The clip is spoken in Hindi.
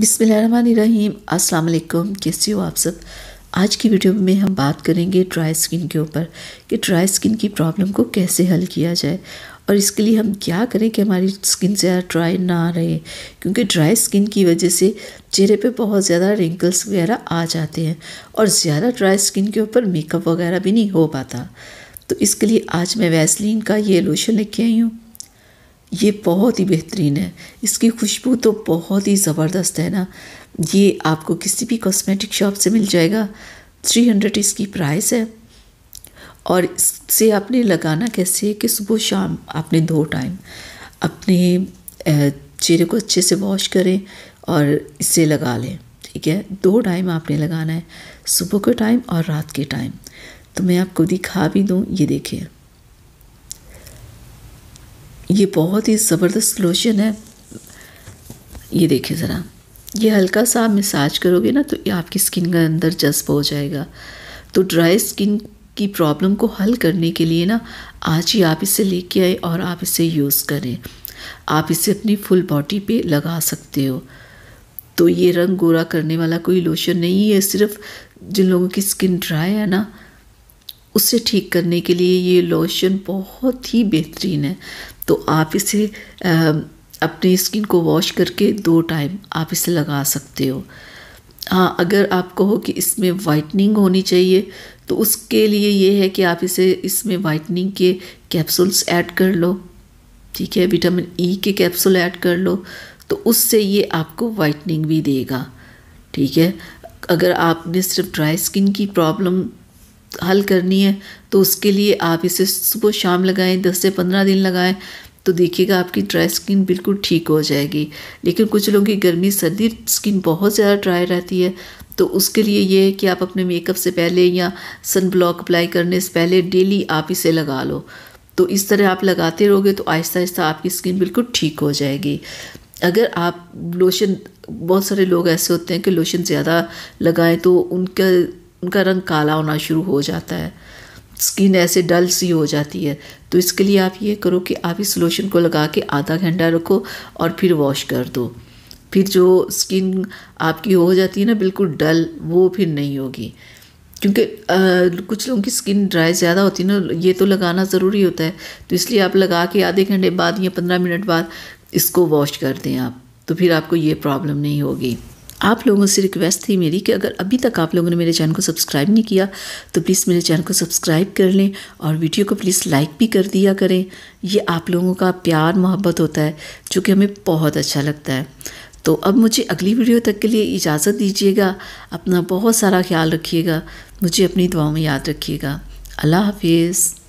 बिसमीम अस्सलाम कैसे हो आप सब आज की वीडियो में हम बात करेंगे ड्राई स्किन के ऊपर कि ड्राई स्किन की प्रॉब्लम को कैसे हल किया जाए और इसके लिए हम क्या करें कि हमारी स्किन ज़्यादा ड्राई ना रहे क्योंकि ड्राई स्किन की वजह से चेहरे पे बहुत ज़्यादा रिंकल्स वगैरह आ जाते हैं और ज़्यादा ड्राई स्किन के ऊपर मेकअप वगैरह भी नहीं हो पाता तो इसके लिए आज मैं वैसलिन का ये लोशन लेके आई हूँ ये बहुत ही बेहतरीन है इसकी खुशबू तो बहुत ही ज़बरदस्त है ना ये आपको किसी भी कॉस्मेटिक शॉप से मिल जाएगा थ्री हंड्रेड इसकी प्राइस है और इससे आपने लगाना कैसे कि सुबह शाम आपने दो टाइम अपने चेहरे को अच्छे से वॉश करें और इसे लगा लें ठीक है दो टाइम आपने लगाना है सुबह के टाइम और रात के टाइम तो मैं आपको दिखा भी दूँ ये देखें ये बहुत ही ज़बरदस्त लोशन है ये देखिए ज़रा ये हल्का सा आप मिसाज करोगे ना तो ये आपकी स्किन के अंदर जज्ब हो जाएगा तो ड्राई स्किन की प्रॉब्लम को हल करने के लिए ना आज ही आप इसे लेके आए और आप इसे यूज़ करें आप इसे अपनी फुल बॉडी पे लगा सकते हो तो ये रंग गोरा करने वाला कोई लोशन नहीं है सिर्फ जिन लोगों की स्किन ड्राई है ना उसे ठीक करने के लिए ये लोशन बहुत ही बेहतरीन है तो आप इसे अपनी स्किन को वॉश करके दो टाइम आप इसे लगा सकते हो हाँ अगर आप कहो कि इसमें वाइटनिंग होनी चाहिए तो उसके लिए ये है कि आप इसे इसमें वाइटनिंग के कैप्सूल्स ऐड कर लो ठीक है विटामिन ई e के कैप्सूल ऐड कर लो तो उससे ये आपको वाइटनिंग भी देगा ठीक है अगर आपने सिर्फ ड्राई स्किन की प्रॉब्लम हल करनी है तो उसके लिए आप इसे सुबह शाम लगाएं दस से पंद्रह दिन लगाएं तो देखिएगा आपकी ड्राई स्किन बिल्कुल ठीक हो जाएगी लेकिन कुछ लोगों की गर्मी सर्दी स्किन बहुत ज़्यादा ड्राई रहती है तो उसके लिए ये है कि आप अपने मेकअप से पहले या सन ब्लॉक अप्लाई करने से पहले डेली आप इसे लगा लो तो इस तरह आप लगाते रहोगे तो आहिस्ता आहिस्ता आपकी स्किन बिल्कुल ठीक हो जाएगी अगर आप लोशन बहुत सारे लोग ऐसे होते हैं कि लोशन ज़्यादा लगाएं तो उनका उनका रंग काला होना शुरू हो जाता है स्किन ऐसे डल सी हो जाती है तो इसके लिए आप ये करो कि आप इस लोशन को लगा के आधा घंटा रखो और फिर वॉश कर दो फिर जो स्किन आपकी हो जाती है ना बिल्कुल डल वो फिर नहीं होगी क्योंकि कुछ लोगों की स्किन ड्राई ज़्यादा होती है ना ये तो लगाना ज़रूरी होता है तो इसलिए आप लगा के आधे घंटे बाद या पंद्रह मिनट बाद इसको वॉश कर दें आप तो फिर आपको ये प्रॉब्लम नहीं होगी आप लोगों से रिक्वेस्ट थी मेरी कि अगर अभी तक आप लोगों ने मेरे चैनल को सब्सक्राइब नहीं किया तो प्लीज़ मेरे चैनल को सब्सक्राइब कर लें और वीडियो को प्लीज़ लाइक भी कर दिया करें ये आप लोगों का प्यार मोहब्बत होता है जो कि हमें बहुत अच्छा लगता है तो अब मुझे अगली वीडियो तक के लिए इजाज़त दीजिएगा अपना बहुत सारा ख्याल रखिएगा मुझे अपनी दुआओं में याद रखिएगा अल्लाह हाफिज़